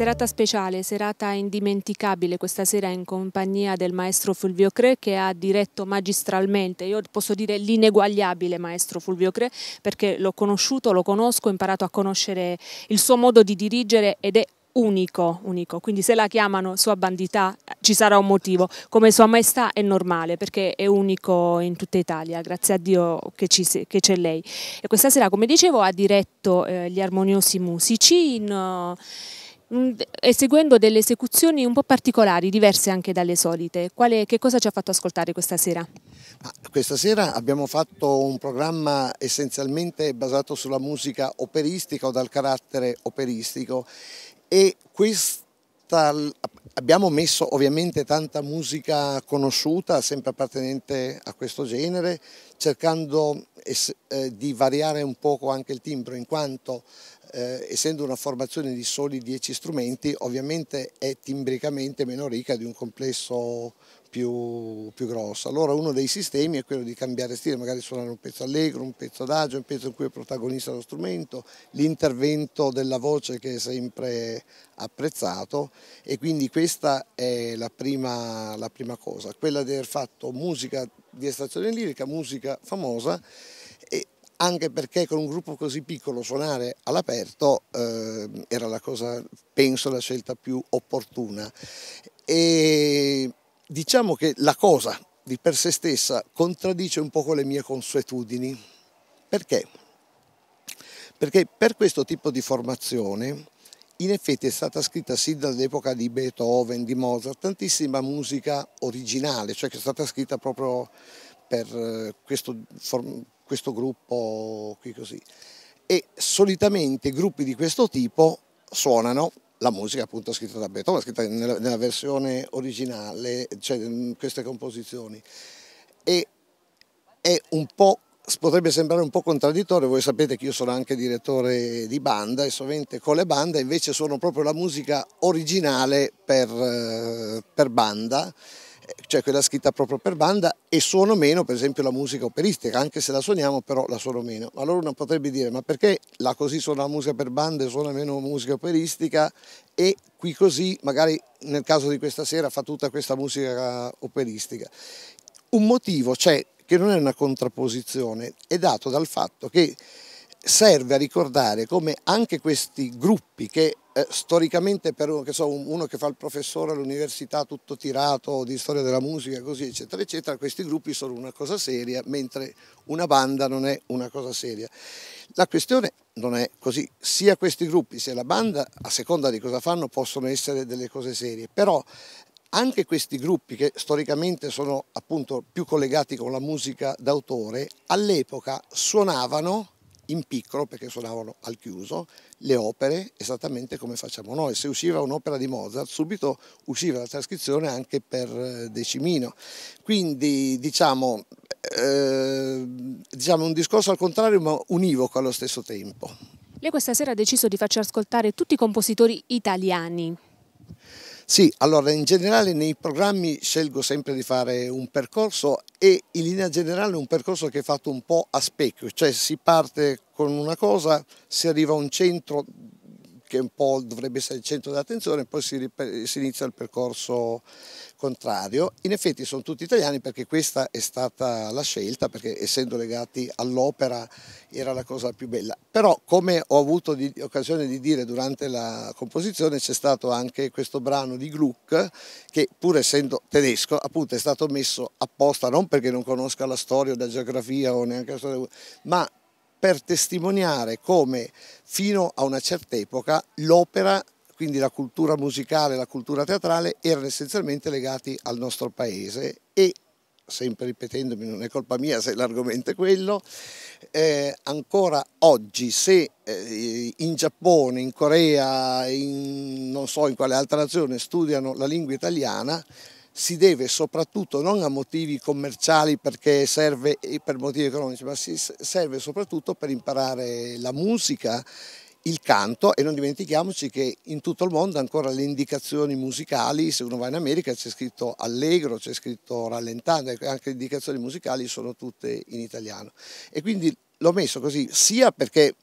Serata speciale, serata indimenticabile questa sera in compagnia del maestro Fulvio Cre che ha diretto magistralmente, io posso dire l'ineguagliabile maestro Fulvio Cre perché l'ho conosciuto, lo conosco, ho imparato a conoscere il suo modo di dirigere ed è unico, unico, quindi se la chiamano sua bandità ci sarà un motivo, come sua maestà è normale perché è unico in tutta Italia, grazie a Dio che, c'è lei. E questa sera, come dicevo, ha diretto eh, gli armoniosi musici in... Uh, Mm, eseguendo delle esecuzioni un po' particolari, diverse anche dalle solite. Quale, che cosa ci ha fatto ascoltare questa sera? Questa sera abbiamo fatto un programma essenzialmente basato sulla musica operistica o dal carattere operistico e questa abbiamo messo ovviamente tanta musica conosciuta, sempre appartenente a questo genere, cercando eh, di variare un poco anche il timbro, in quanto eh, essendo una formazione di soli 10 strumenti, ovviamente è timbricamente meno ricca di un complesso più, più, grosso. Allora uno dei sistemi è quello di cambiare stile, magari suonare un pezzo allegro, un pezzo adagio, un pezzo in cui è protagonista lo strumento, l'intervento della voce che è sempre apprezzato e quindi questa è la prima, la prima cosa, quella di aver fatto musica di estrazione lirica, musica famosa anche perché con un gruppo così piccolo suonare all'aperto eh, era la cosa, penso, la scelta più opportuna. E diciamo che la cosa di per sé stessa contraddice un po' con le mie consuetudini. Perché? Perché per questo tipo di formazione in effetti è stata scritta sin dall'epoca di Beethoven, di Mozart, tantissima musica originale, cioè che è stata scritta proprio per eh, questo questo gruppo qui così. E solitamente gruppi di questo tipo suonano la musica appunto scritta da Beethoven, scritta nella, nella versione originale, cioè mm, queste composizioni. E è un po' potrebbe sembrare un po' contraddittorio, voi sapete che io sono anche direttore di banda e sovente con le bande invece sono proprio la musica originale per, eh, per banda cioè quella scritta proprio per banda e suono meno per esempio la musica operistica, anche se la suoniamo però la suono meno. Allora uno potrebbe dire ma perché la così suona la musica per banda e suona meno musica operistica e qui così magari nel caso di questa sera fa tutta questa musica operistica. Un motivo c'è cioè, che non è una contrapposizione, è dato dal fatto che serve a ricordare come anche questi gruppi che eh, storicamente per che, so, uno che fa il professore all'università tutto tirato di storia della musica così eccetera eccetera questi gruppi sono una cosa seria mentre una banda non è una cosa seria la questione non è così sia questi gruppi sia la banda a seconda di cosa fanno possono essere delle cose serie però anche questi gruppi che storicamente sono appunto più collegati con la musica d'autore all'epoca suonavano in piccolo perché suonavano al chiuso le opere esattamente come facciamo noi. Se usciva un'opera di Mozart subito usciva la trascrizione anche per eh, Decimino. Quindi diciamo, eh, diciamo un discorso al contrario ma univoco allo stesso tempo. Lei questa sera ha deciso di farci ascoltare tutti i compositori italiani. Sì, allora in generale nei programmi scelgo sempre di fare un percorso e in linea generale un percorso che è fatto un po' a specchio, cioè si parte con una cosa, si arriva a un centro che un po' dovrebbe essere il centro dell'attenzione, poi si, si, inizia il percorso contrario. In effetti sono tutti italiani perché questa è stata la scelta, perché essendo legati all'opera era la cosa più bella. Però come ho avuto di, occasione di dire durante la composizione c'è stato anche questo brano di Gluck che pur essendo tedesco appunto è stato messo apposta non perché non conosca la storia o la geografia o neanche la storia, ma per testimoniare come fino a una certa epoca l'opera quindi la cultura musicale, la cultura teatrale, erano essenzialmente legati al nostro paese e, sempre ripetendomi, non è colpa mia se l'argomento è quello, eh, ancora oggi se eh, in Giappone, in Corea, in, non so in quale altra nazione studiano la lingua italiana, si deve soprattutto non a motivi commerciali perché serve per motivi economici, ma si serve soprattutto per imparare la musica, il canto e non dimentichiamoci che in tutto il mondo ancora le indicazioni musicali, se uno va in America c'è scritto allegro, c'è scritto rallentante, ecco, anche le indicazioni musicali sono tutte in italiano. E quindi l'ho messo così sia perché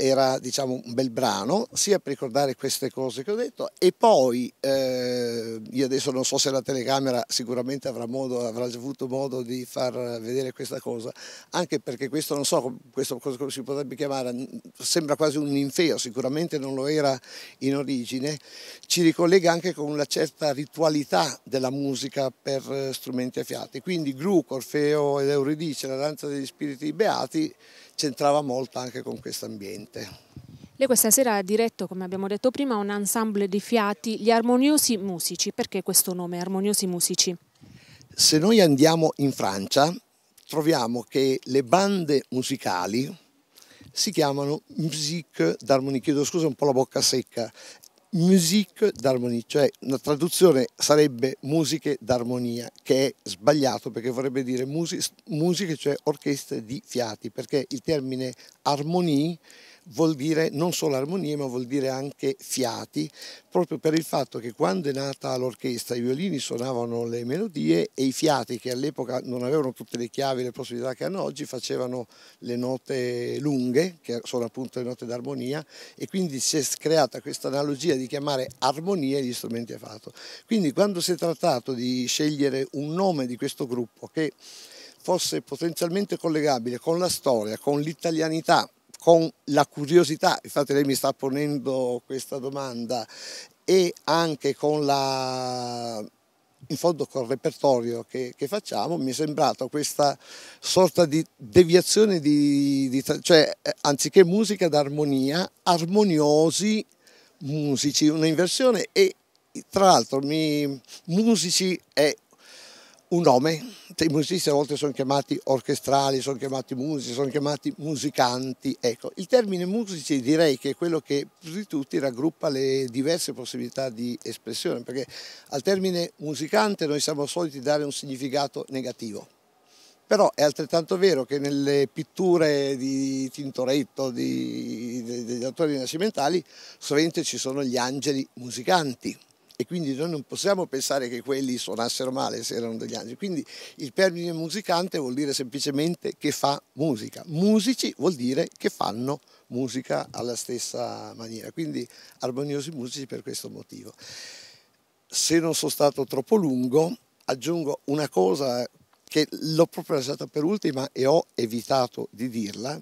era diciamo, un bel brano, sia per ricordare queste cose che ho detto e poi eh, io adesso non so se la telecamera sicuramente avrà, modo, avrà, avuto modo di far vedere questa cosa, anche perché questo non so questo, come si potrebbe chiamare, sembra quasi un ninfeo, sicuramente non lo era in origine, ci ricollega anche con una certa ritualità della musica per eh, strumenti a fiati, quindi Gluck, Orfeo ed Euridice, la danza degli spiriti beati, c'entrava molto anche con questo ambiente. Lei questa sera ha diretto, come abbiamo detto prima, un ensemble di fiati, gli Armoniosi Musici. Perché questo nome, Armoniosi Musici? Se noi andiamo in Francia, troviamo che le bande musicali si chiamano musique d'armonie. Chiedo scusa, un po' la bocca secca. Musique d'armonie, cioè una traduzione sarebbe musiche d'armonia, che è sbagliato perché vorrebbe dire musiche, cioè orchestre di fiati, perché il termine armonie vuol dire non solo armonie ma vuol dire anche fiati, proprio per il fatto che quando è nata l'orchestra i violini suonavano le melodie e i fiati che all'epoca non avevano tutte le chiavi e le possibilità che hanno oggi facevano le note lunghe, che sono appunto le note d'armonia e quindi si è creata questa analogia di chiamare armonia gli strumenti a fato. Quindi quando si è trattato di scegliere un nome di questo gruppo che fosse potenzialmente collegabile con la storia, con l'italianità con la curiosità, infatti lei mi sta ponendo questa domanda, e anche con la in fondo col repertorio che, che, facciamo mi è sembrato questa sorta di deviazione di, di, cioè eh, anziché musica d'armonia armoniosi musici una inversione e tra l'altro musici è un nome, cioè, i musicisti a volte sono chiamati orchestrali, sono chiamati musici, sono chiamati musicanti. Ecco, il termine musici direi che è quello che più di tutti raggruppa le diverse possibilità di espressione, perché al termine musicante noi siamo soliti dare un significato negativo. Però è altrettanto vero che nelle pitture di Tintoretto, di, degli autori rinascimentali, sovente ci sono gli angeli musicanti e quindi noi non possiamo pensare che quelli suonassero male se erano degli angeli. Quindi il termine musicante vuol dire semplicemente che fa musica. Musici vuol dire che fanno musica alla stessa maniera, quindi armoniosi musici per questo motivo. Se non sono stato troppo lungo, aggiungo una cosa che l'ho proprio lasciata per ultima e ho evitato di dirla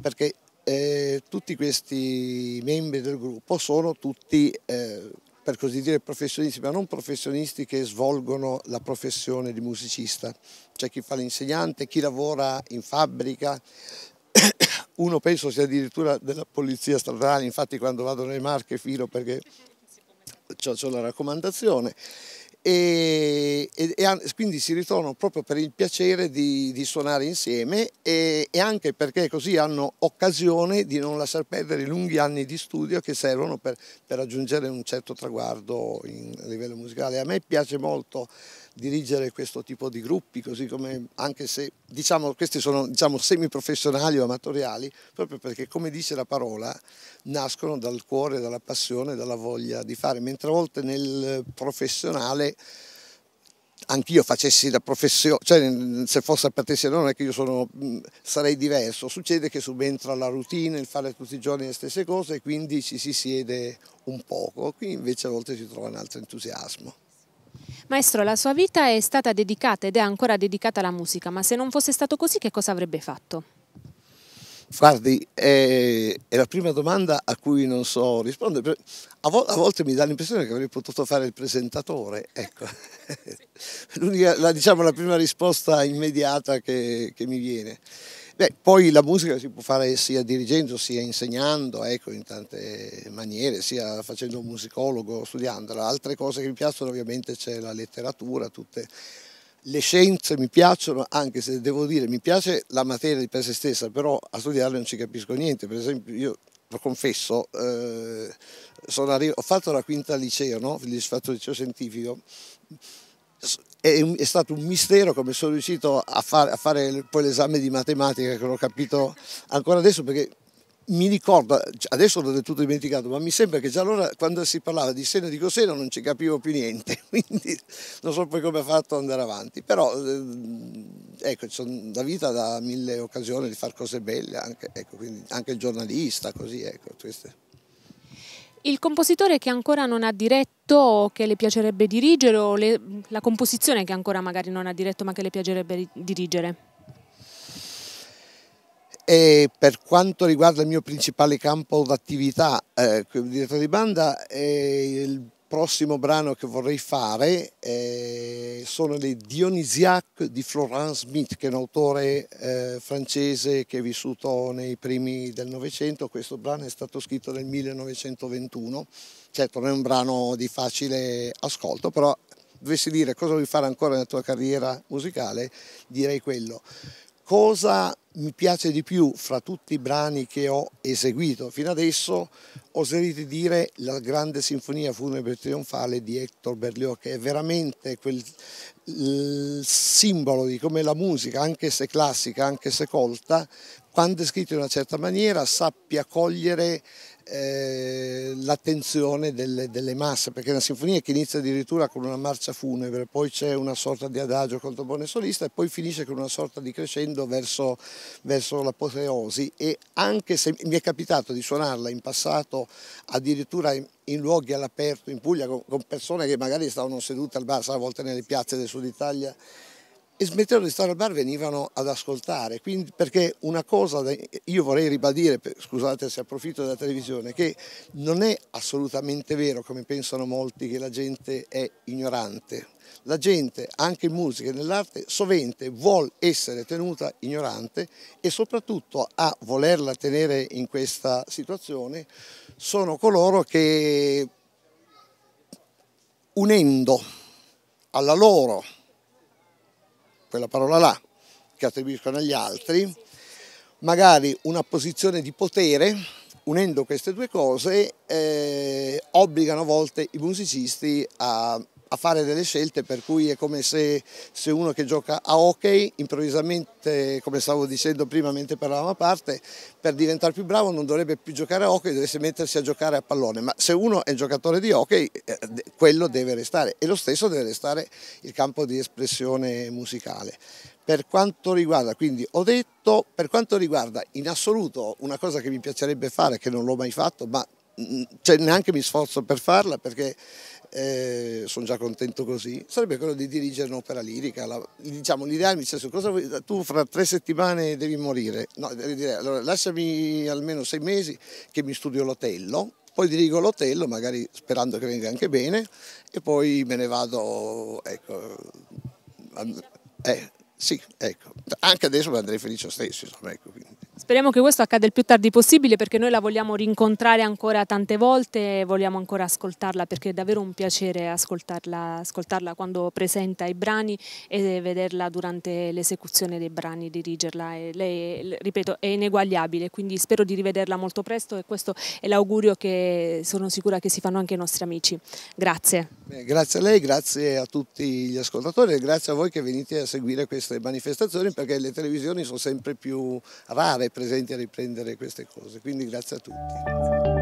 perché eh, tutti questi membri del gruppo sono tutti eh, per così dire professionisti, ma non professionisti che svolgono la professione di musicista. C'è chi fa l'insegnante, chi lavora in fabbrica, uno penso sia addirittura della polizia stradale, infatti quando vado nelle Marche filo perché ho la raccomandazione. E, e, e, quindi si ritrovano proprio per il piacere di, di suonare insieme e, e, anche perché così hanno occasione di non lasciar perdere i lunghi anni di studio che servono per, per raggiungere un certo traguardo in, a livello musicale. A me piace molto dirigere questo tipo di gruppi, così come anche se diciamo, questi sono diciamo, semiprofessionali o amatoriali, proprio perché come dice la parola nascono dal cuore, dalla passione, dalla voglia di fare, mentre a volte nel professionale anch'io facessi da professione, cioè se fosse appartenente non è che io sono, sarei diverso, succede che subentra la routine, il fare tutti i giorni le stesse cose e quindi ci si siede un poco, qui invece a volte si trova un altro entusiasmo. Maestro, la sua vita è stata dedicata ed è ancora dedicata alla musica, ma se non fosse stato così che cosa avrebbe fatto? Guardi, è, la prima domanda a cui non so rispondere. A, a volte mi dà l'impressione che avrei potuto fare il presentatore. Ecco. L'unica, la, diciamo, la prima risposta immediata che, che mi viene. Beh, poi la musica si può fare sia dirigendo, sia insegnando, ecco, in tante maniere, sia facendo un musicologo, studiandola. Altre cose che mi piacciono ovviamente c'è la letteratura, tutte le scienze mi piacciono, anche se devo dire mi piace la materia di per se stessa, però a studiarle non ci capisco niente. Per esempio io lo confesso, eh, ho fatto la quinta liceo, no? ho fatto il liceo scientifico è, è, stato un mistero come sono riuscito a, far, a fare poi l'esame di matematica che l'ho capito ancora adesso perché mi ricordo, cioè, adesso l'ho del tutto dimenticato, ma mi sembra che già allora quando si parlava di seno e di coseno non ci capivo più niente, quindi non so poi come ha fatto ad andare avanti, però eh, ecco, sono da vita da mille occasioni di fare cose belle, anche, ecco, anche il giornalista, così, ecco, queste. Il compositore che ancora non ha diretto o che le piacerebbe dirigere o le, la composizione che ancora magari non ha diretto ma che le piacerebbe dirigere? E per quanto riguarda il mio principale campo d'attività eh, come direttore di banda, eh, il prossimo brano che vorrei fare eh, sono le Dionysiac di Florent Smith, che è un autore eh, francese che è vissuto nei primi del Novecento. Questo brano è stato scritto nel 1921. Certo, non è un brano di facile ascolto, però dovessi dire cosa vuoi fare ancora nella tua carriera musicale, direi quello. Cosa mi piace di più fra tutti i brani che ho eseguito fino adesso, oserete dire la grande sinfonia funebre trionfale di Hector Berlioz, che è veramente quel simbolo di come la musica, anche se classica, anche se colta, quando è scritta in una certa maniera, sappia cogliere eh, l'attenzione delle, delle, masse, perché è una sinfonia che inizia addirittura con una marcia funebre, poi c'è una sorta di adagio contro buone solista e poi finisce con una sorta di crescendo verso, verso l'apoteosi e anche se mi è capitato di suonarla in passato addirittura in, in luoghi all'aperto in Puglia con, con persone che magari stavano sedute al bar, a volte nelle piazze del sud Italia e smettevano di stare al bar venivano ad ascoltare, quindi, perché una cosa, io vorrei ribadire, scusate se approfitto della televisione, che non è assolutamente vero come pensano molti che la gente è ignorante, la gente anche in musica e nell'arte sovente vuole essere tenuta ignorante e soprattutto a volerla tenere in questa situazione sono coloro che unendo alla loro quella parola là che attribuiscono agli altri, magari una posizione di potere, unendo queste due cose, eh, obbligano a volte i musicisti a a fare delle scelte per cui è come se, se uno che gioca a hockey improvvisamente, come stavo dicendo prima mentre parlavamo a parte, per diventare più bravo non dovrebbe più giocare a hockey, dovesse mettersi a giocare a pallone, ma se uno è giocatore di hockey eh, quello deve restare e lo stesso deve restare il campo di espressione musicale. Per quanto riguarda, quindi ho detto, per quanto riguarda in assoluto una cosa che mi piacerebbe fare, che non l'ho mai fatto, ma mm, cioè, neanche mi sforzo per farla perché eh, sono già contento così, sarebbe quello di dirigere un'opera lirica. La, diciamo, l'ideale mi dice, cosa vuoi, tu fra tre settimane devi morire. No, direi, allora lasciami almeno sei mesi che mi studio l'Otello, poi dirigo l'Otello, magari sperando che venga anche bene, e poi me ne vado, ecco, eh, sì, ecco. Anche adesso andrei felice lo stesso, insomma, ecco, quindi. Speriamo che questo accada il più tardi possibile perché noi la vogliamo rincontrare ancora tante volte e vogliamo ancora ascoltarla perché è davvero un piacere ascoltarla, ascoltarla quando presenta i brani e vederla durante l'esecuzione dei brani, dirigerla. E lei, ripeto, è ineguagliabile, quindi spero di rivederla molto presto e questo è l'augurio che sono sicura che si fanno anche i nostri amici. Grazie. Beh, grazie a lei, grazie a tutti gli ascoltatori e grazie a voi che venite a seguire queste manifestazioni perché le televisioni sono sempre più rare presenti a riprendere queste cose, quindi grazie a tutti.